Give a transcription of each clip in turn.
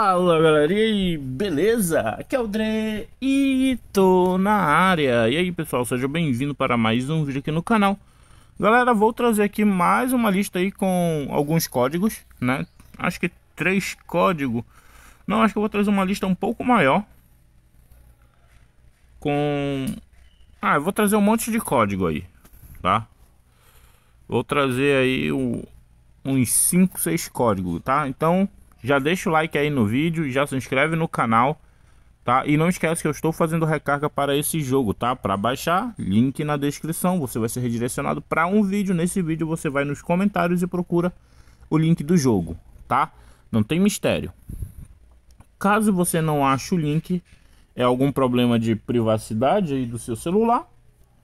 Fala galerinha aí, beleza? Aqui é o Dre e tô na área. E aí pessoal, seja bem-vindo para mais um vídeo aqui no canal. Galera, vou trazer aqui mais uma lista aí com alguns códigos, né? Acho que três códigos. Não, acho que eu vou trazer uma lista um pouco maior. Com... Ah, eu vou trazer um monte de código aí, tá? Vou trazer aí o... uns 5, 6 códigos, tá? Então já deixa o like aí no vídeo, já se inscreve no canal, tá? E não esquece que eu estou fazendo recarga para esse jogo, tá? Para baixar, link na descrição, você vai ser redirecionado para um vídeo. Nesse vídeo você vai nos comentários e procura o link do jogo, tá? Não tem mistério. Caso você não ache o link, é algum problema de privacidade aí do seu celular,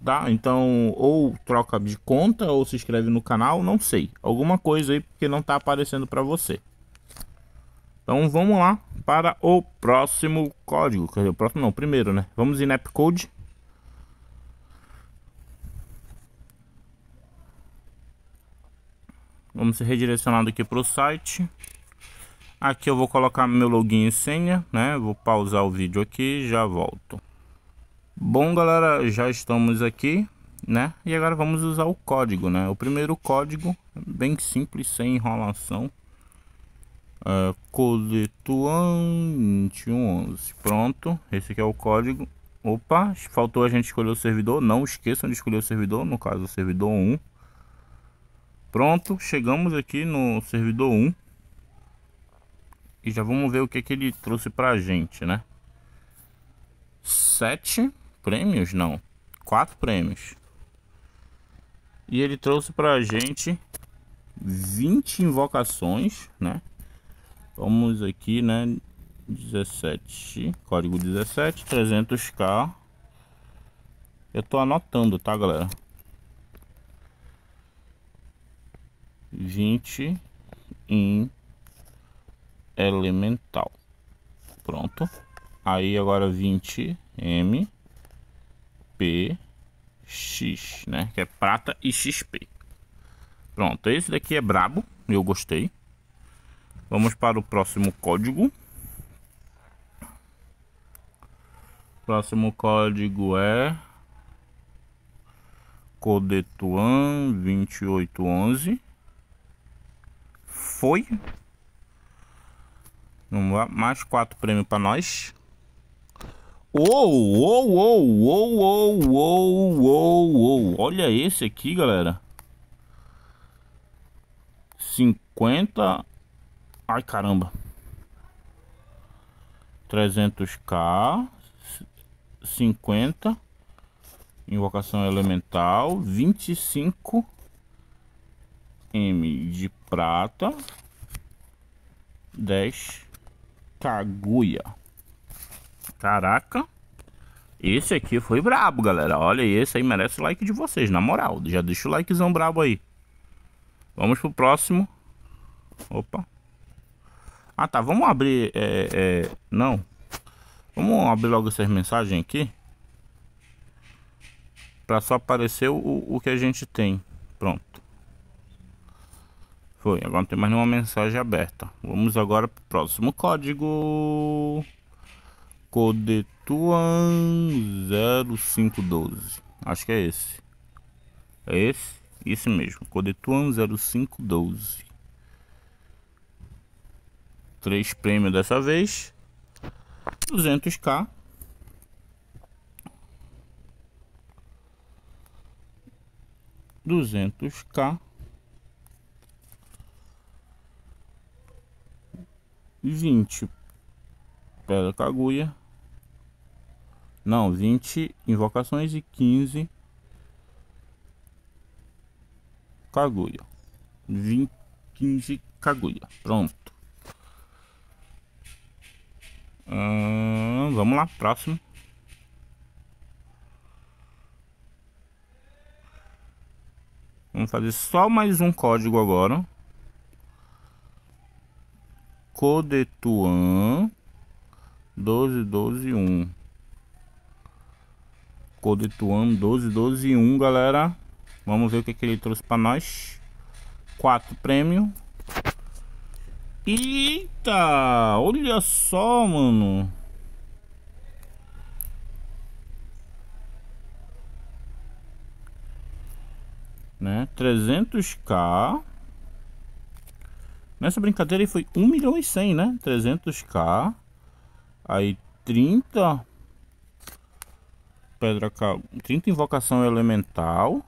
tá? Então, ou troca de conta ou se inscreve no canal, não sei. Alguma coisa aí porque não tá aparecendo para você. Então vamos lá para o próximo código. Quer dizer, o próximo não, o primeiro, né? Vamos em Napcode. Vamos ser redirecionado aqui para o site. Aqui eu vou colocar meu login e senha, né? Vou pausar o vídeo aqui e já volto. Bom, galera, já estamos aqui, né? E agora vamos usar o código, né? O primeiro código, bem simples, sem enrolação. Uh, Coletuan 2111. Pronto, esse aqui é o código. Opa, faltou a gente escolher o servidor. Não esqueçam de escolher o servidor, no caso o servidor 1. Pronto, chegamos aqui no servidor 1. E já vamos ver o que, que ele trouxe pra gente, né? 7 prêmios? Não, 4 prêmios. E ele trouxe pra gente 20 invocações, né? Vamos aqui, né? 17, código 17, 300k. Eu tô anotando, tá, galera? 20 em elemental. Pronto. Aí agora 20 M P X, né? Que é prata e XP. Pronto, esse daqui é brabo, eu gostei. Vamos para o próximo código. Próximo código é Codetuan 2811. Foi. mais quatro prêmios para nós. Uou, uou, uou, uou, uou, uou, uou, Olha esse aqui, galera. 50 Ai caramba. 300k. 50. Invocação elemental. 25 M de prata. 10 Kaguya. Caraca. Esse aqui foi brabo, galera. Olha, esse aí merece like de vocês, na moral. Já deixa o likezão brabo aí. Vamos pro próximo. Opa. Ah tá, vamos abrir. É, é, não. Vamos abrir logo essas mensagens aqui. Pra só aparecer o, o que a gente tem. Pronto. Foi, agora não tem mais nenhuma mensagem aberta. Vamos agora pro próximo código. Codetuan 0512. Acho que é esse. É esse? Isso mesmo, Codetuan 0512. 3 prêmio dessa vez. 200k. Duzentos K vinte Pedra Caguia Não, vinte invocações e quinze Caguia vinte quinze Caguia Pronto Hum, vamos lá, próximo. Vamos fazer só mais um código agora. Codetuan 12121. Codetuan 12121, galera. Vamos ver o que, que ele trouxe para nós. 4 prêmio Eita! Olha só, mano. Né? 300k. Nessa brincadeira aí foi 1 milhão e 100, né? 300k. Aí 30 pedra 30 invocação elemental.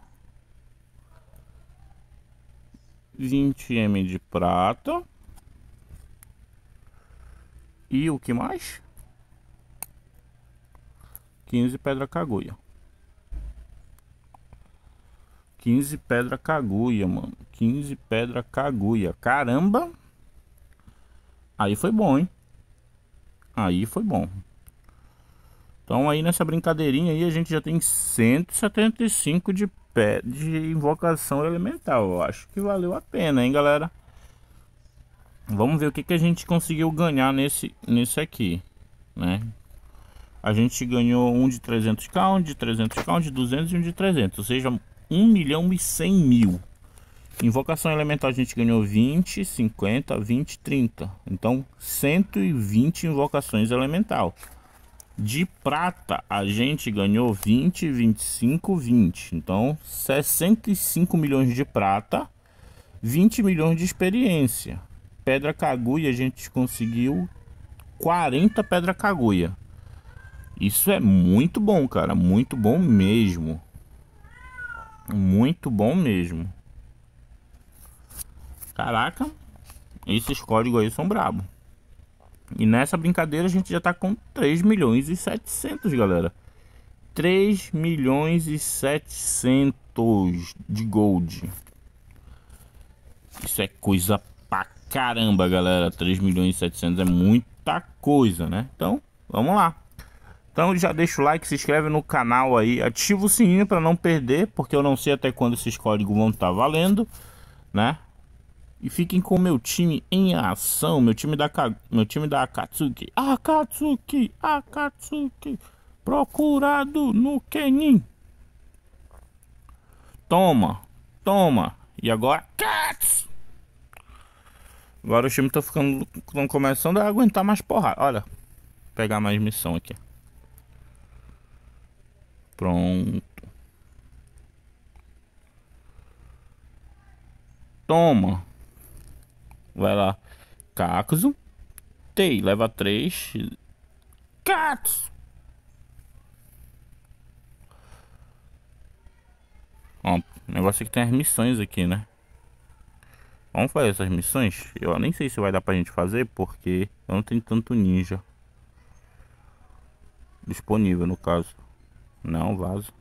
20 m de prata. E o que mais? 15 pedra cagulha. 15 pedra cagulha, mano. 15 pedra cagulha. Caramba! Aí foi bom, hein? Aí foi bom. Então aí nessa brincadeirinha aí a gente já tem 175 de pé de invocação elemental. Eu acho que valeu a pena, hein, galera? Vamos ver o que, que a gente conseguiu ganhar nesse, nesse aqui, né? A gente ganhou um de 300k, um de 300k, um de 200 e um de 300, ou seja, 1 milhão e 100 mil. Invocação elemental a gente ganhou 20, 50, 20, 30. Então, 120 invocações elemental. De prata a gente ganhou 20, 25, 20. Então, 65 milhões de prata, 20 milhões de experiência pedra caguia, a gente conseguiu 40 pedra caguia. Isso é muito bom, cara, muito bom mesmo. Muito bom mesmo. Caraca, esses códigos aí são brabo. E nessa brincadeira a gente já tá com 3 milhões e 700, galera. 3 milhões e 700 de gold. Isso é coisa caramba, galera, 3 milhões e 700 é muita coisa, né? Então, vamos lá. Então já deixa o like, se inscreve no canal aí, ativa o sininho para não perder, porque eu não sei até quando esses códigos vão estar tá valendo, né? E fiquem com o meu time em ação, meu time da meu time da Akatsuki. Akatsuki, Akatsuki, procurado no Kenin. Toma, toma. E agora, Katsuki! Agora o time tá ficando. Tão começando a aguentar mais porrada. Olha. Pegar mais missão aqui. Pronto. Toma. Vai lá. Cacuso. Tei. Leva três. Catos. Ó, o negócio é que tem as missões aqui, né? Vamos fazer essas missões? Eu nem sei se vai dar pra gente fazer, porque eu não tenho tanto ninja. Disponível, no caso. Não, vaso.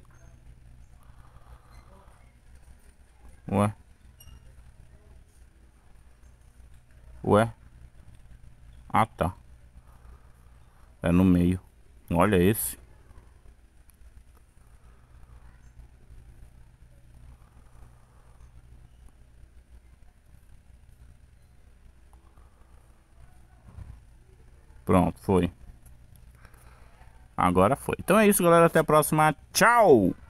Ué? Ué? Ah, tá. É no meio. Olha esse. Pronto, foi. Agora foi. Então é isso, galera. Até a próxima. Tchau!